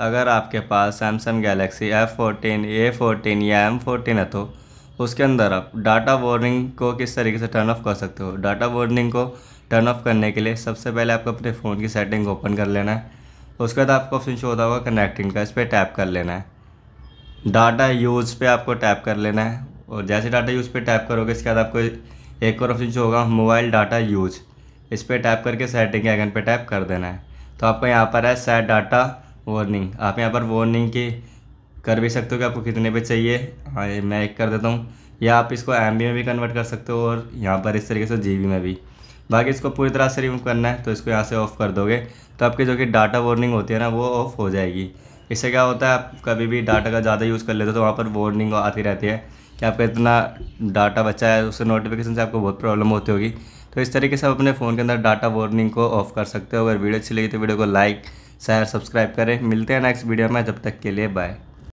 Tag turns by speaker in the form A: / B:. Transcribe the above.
A: अगर आपके पास Samsung Galaxy F fourteen A fourteen या एम फोर्टीन है तो उसके अंदर आप डाटा वार्निंग को किस तरीके से टर्न ऑफ कर सकते हो डाटा वार्निंग को टर्न ऑफ करने के लिए सबसे पहले आपको अपने फ़ोन की सेटिंग ओपन कर लेना है उसके बाद आपको ऑप्शन शो होता होगा कनेक्टिंग का इस पर टैप कर लेना है डाटा यूज़ पे आपको टैप कर लेना है और जैसे डाटा यूज़ पे टैप करोगे इसके बाद आपको एक और ऑप्शन शो होगा मोबाइल डाटा यूज इस पर टैप करके सेटिंग के आइकन पे टैप कर देना है तो आपको यहाँ पर है सेट डाटा वार्निंग आप यहाँ पर वार्निंग के कर भी सकते हो कि आपको कितने पे चाहिए हाँ मैं एक कर देता हूँ या आप इसको एम में भी कन्वर्ट कर सकते हो और यहाँ पर इस तरीके से जी में भी बाकी इसको पूरी तरह से रिमूव करना है तो इसको यहाँ से ऑफ़ कर दोगे तो आपकी जो कि डाटा वार्निंग होती है ना वो ऑफ़ हो जाएगी इससे क्या होता है आप कभी भी डाटा का ज़्यादा यूज़ कर लेते हो तो वहाँ पर वार्निंग आती रहती है कि आपका इतना डाटा बचा है उससे नोटिफिकेशन से आपको बहुत प्रॉब्लम होती होगी तो इस तरीके से आप अपने फ़ोन के अंदर डाटा वार्निंग को ऑफ़ कर सकते हो अगर वीडियो अच्छी लगी तो वीडियो को लाइक शेयर सब्सक्राइब करें मिलते हैं नेक्स्ट वीडियो में जब तक के लिए बाय